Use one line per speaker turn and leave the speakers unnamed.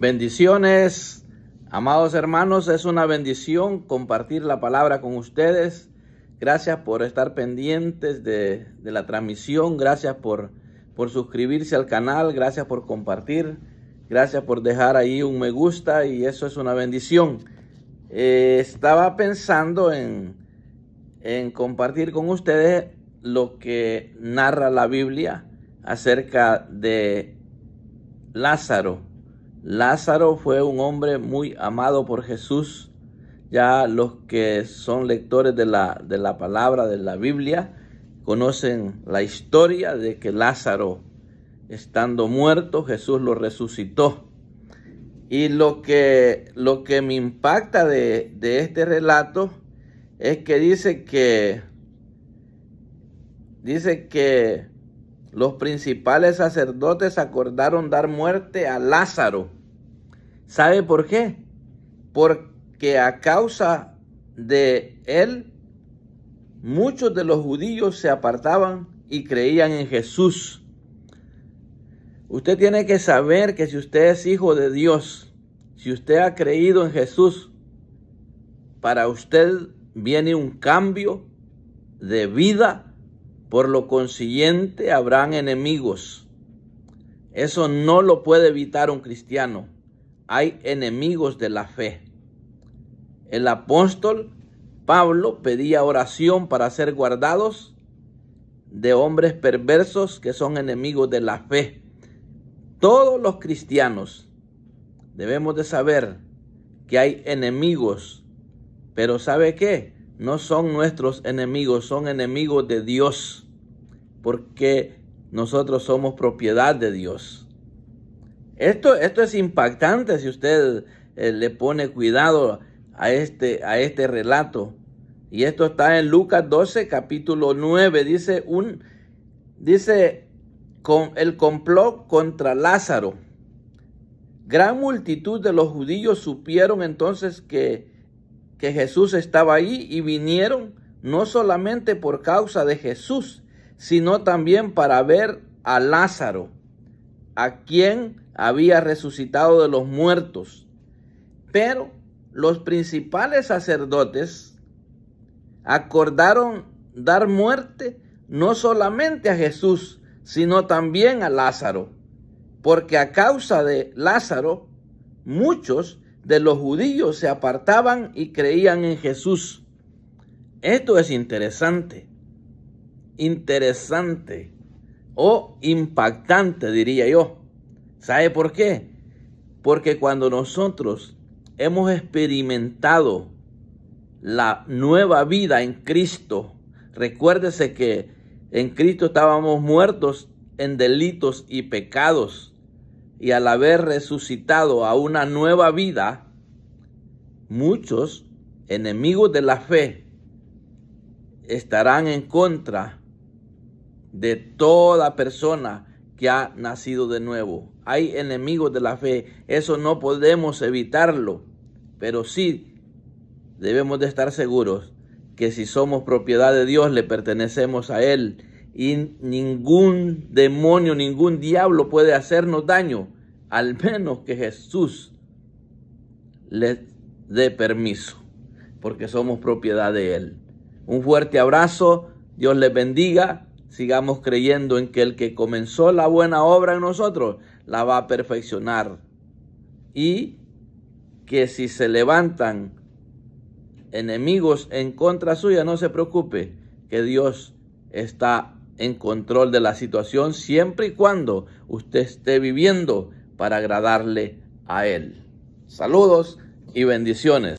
Bendiciones, amados hermanos, es una bendición compartir la palabra con ustedes. Gracias por estar pendientes de, la transmisión, gracias por, por suscribirse al canal, gracias por compartir, gracias por dejar ahí un me gusta y eso es una bendición. Eh, estaba pensando en, en compartir con ustedes lo que narra la Biblia acerca de Lázaro Lázaro fue un hombre muy amado por Jesús. Ya los que son lectores de la, palabra de la Biblia conocen la historia de que Lázaro, estando muerto, Jesús lo resucitó. Y lo que, lo que me impacta de, de este relato es que dice que dice que los principales sacerdotes acordaron dar muerte a Lázaro ¿Sabe por qué? Porque a causa de él, muchos de los judíos se apartaban y creían en Jesús. Usted tiene que saber que si usted es hijo de Dios, si usted ha creído en Jesús, para usted viene un cambio de vida, por lo consiguiente habrán enemigos. Eso no lo puede evitar un cristiano hay enemigos de la fe. El apóstol Pablo pedía oración para ser guardados de hombres perversos que son enemigos de la fe. Todos los cristianos debemos de saber que hay enemigos, pero ¿sabe qué? No son nuestros enemigos, son enemigos de Dios, porque nosotros somos propiedad de Dios. Esto, esto es impactante si usted eh, le pone cuidado a este, a este relato. Y esto está en Lucas 12, capítulo 9. Dice, un, dice con el complot contra Lázaro. Gran multitud de los judíos supieron entonces que, que Jesús estaba ahí y vinieron no solamente por causa de Jesús, sino también para ver a Lázaro, a quien había resucitado de los muertos. Pero los principales sacerdotes acordaron dar muerte no solamente a Jesús, sino también a Lázaro, porque a causa de Lázaro muchos de los judíos se apartaban y creían en Jesús. Esto es interesante, interesante o impactante, diría yo. ¿Sabe por qué? Porque cuando nosotros hemos experimentado la nueva vida en Cristo, recuérdese que en Cristo estábamos muertos en delitos y pecados y al haber resucitado a una nueva vida, muchos enemigos de la fe estarán en contra de toda persona que ha nacido de nuevo. Hay enemigos de la fe, eso no podemos evitarlo, pero sí debemos de estar seguros que si somos propiedad de Dios le pertenecemos a Él y ningún demonio, ningún diablo puede hacernos daño, al menos que Jesús le dé permiso, porque somos propiedad de Él. Un fuerte abrazo, Dios les bendiga sigamos creyendo en que el que comenzó la buena obra en nosotros la va a perfeccionar. Y que si se levantan enemigos en contra suya, no se preocupe, que Dios está en control de la situación siempre y cuando usted esté viviendo para agradarle a Él. Saludos y bendiciones.